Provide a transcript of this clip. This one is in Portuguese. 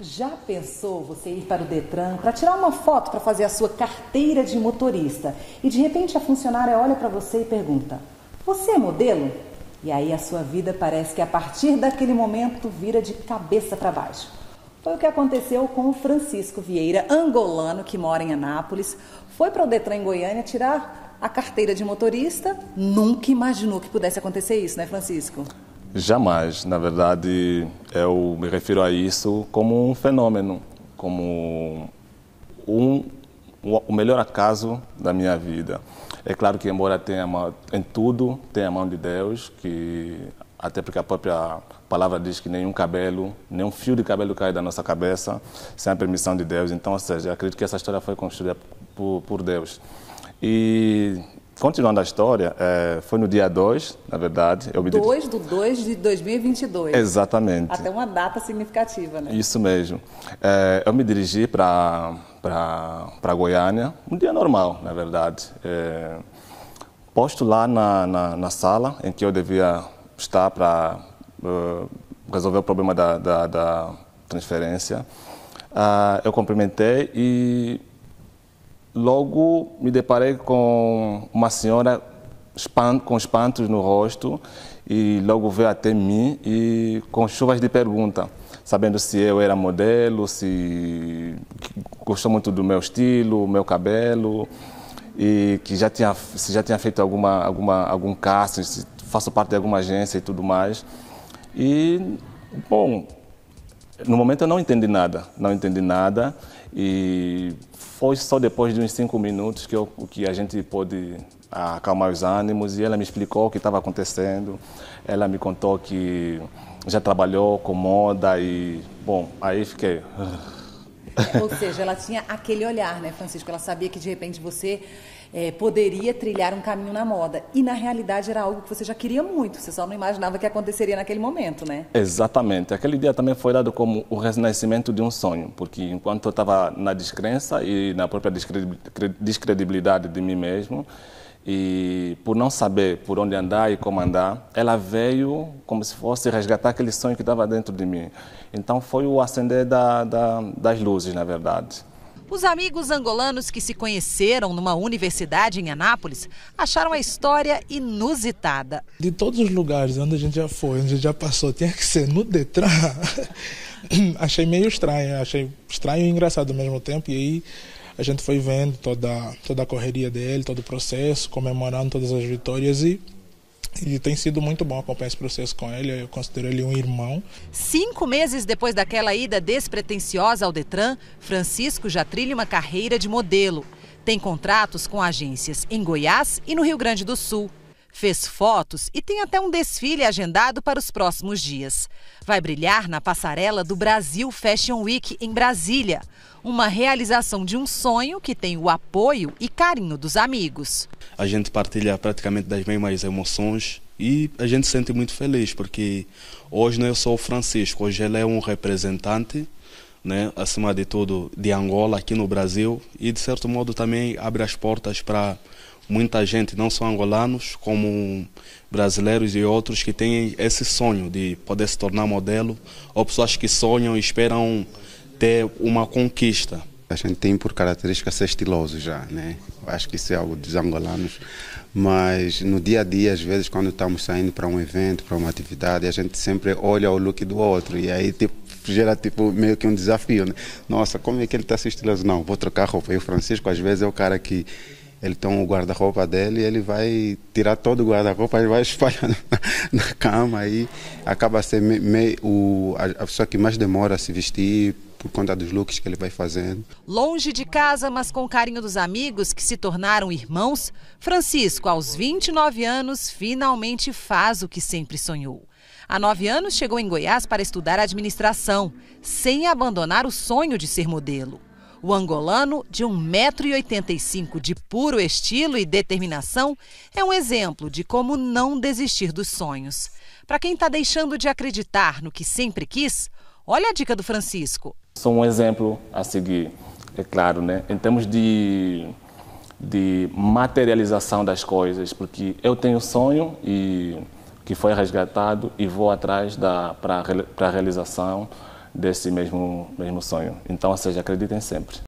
Já pensou você ir para o Detran para tirar uma foto para fazer a sua carteira de motorista e de repente a funcionária olha para você e pergunta: Você é modelo? E aí a sua vida parece que a partir daquele momento vira de cabeça para baixo. Foi o que aconteceu com o Francisco Vieira, angolano que mora em Anápolis, foi para o Detran em Goiânia tirar a carteira de motorista. Nunca imaginou que pudesse acontecer isso, né, Francisco? Jamais, na verdade, eu me refiro a isso como um fenômeno, como um, o melhor acaso da minha vida. É claro que, embora tenha em tudo, tenha a mão de Deus, que até porque a própria palavra diz que nenhum cabelo, nenhum fio de cabelo cai da nossa cabeça sem a permissão de Deus. Então, ou seja, acredito que essa história foi construída por, por Deus. E Continuando a história, é, foi no dia 2, na verdade. 2 de 2 de 2022. Exatamente. Até uma data significativa, né? Isso mesmo. É, eu me dirigi para Goiânia, um dia normal, na verdade. É, posto lá na, na, na, sala em que eu devia estar para uh, resolver o problema da, da, da transferência, uh, eu cumprimentei e Logo me deparei com uma senhora com espantos no rosto e logo veio até mim e com chuvas de pergunta, sabendo se eu era modelo, se gostou muito do meu estilo, meu cabelo e que já tinha, se já tinha feito alguma, alguma, algum casting, se faço parte de alguma agência e tudo mais. E, bom, no momento eu não entendi nada, não entendi nada e foi só depois de uns cinco minutos que, eu, que a gente pôde ah, acalmar os ânimos e ela me explicou o que estava acontecendo. Ela me contou que já trabalhou com moda e, bom, aí fiquei. Ou seja, ela tinha aquele olhar, né, Francisco? Ela sabia que de repente você é, poderia trilhar um caminho na moda. E na realidade era algo que você já queria muito, você só não imaginava que aconteceria naquele momento, né? Exatamente. Aquele dia também foi dado como o renascimento de um sonho, porque enquanto eu estava na descrença e na própria descredibilidade de mim mesmo, e por não saber por onde andar e como andar, ela veio como se fosse resgatar aquele sonho que estava dentro de mim. Então foi o acender da, da, das luzes, na verdade. Os amigos angolanos que se conheceram numa universidade em Anápolis acharam a história inusitada. De todos os lugares onde a gente já foi, onde a gente já passou, tinha que ser no Detran. achei meio estranho, achei estranho e engraçado ao mesmo tempo. E aí a gente foi vendo toda, toda a correria dele, todo o processo, comemorando todas as vitórias e e tem sido muito bom acompanhar esse processo com ele, eu considero ele um irmão. Cinco meses depois daquela ida despretensiosa ao Detran, Francisco já trilha uma carreira de modelo. Tem contratos com agências em Goiás e no Rio Grande do Sul fez fotos e tem até um desfile agendado para os próximos dias. Vai brilhar na passarela do Brasil Fashion Week em Brasília, uma realização de um sonho que tem o apoio e carinho dos amigos. A gente partilha praticamente das mesmas emoções e a gente se sente muito feliz porque hoje não é só o Francisco, hoje ele é um representante né, acima de tudo de Angola aqui no Brasil e de certo modo também abre as portas para muita gente, não só angolanos, como brasileiros e outros que têm esse sonho de poder se tornar modelo ou pessoas que sonham e esperam ter uma conquista a gente tem por característica ser estiloso já, né? Acho que isso é algo dos angolanos. Mas no dia a dia, às vezes, quando estamos saindo para um evento, para uma atividade, a gente sempre olha o look do outro e aí tipo, gera tipo meio que um desafio, né? Nossa, como é que ele está se estiloso? Não, vou trocar roupa. E o Francisco, às vezes, é o cara que ele toma o guarda-roupa dele e ele vai tirar todo o guarda-roupa, e vai espalhar na, cama e acaba sendo meio o, a, pessoa que mais demora a se vestir por conta dos looks que ele vai fazendo. Longe de casa, mas com carinho dos amigos que se tornaram irmãos, Francisco, aos 29 anos, finalmente faz o que sempre sonhou. Há nove anos chegou em Goiás para estudar administração, sem abandonar o sonho de ser modelo. O angolano, de 1,85m de puro estilo e determinação, é um exemplo de como não desistir dos sonhos. Para quem está deixando de acreditar no que sempre quis, olha a dica do Francisco. Sou um exemplo a seguir, é claro, né? Em termos de, de materialização das coisas, porque eu tenho sonho e que foi resgatado e vou atrás para a realização desse mesmo, mesmo sonho. Então, ou seja, acreditem sempre.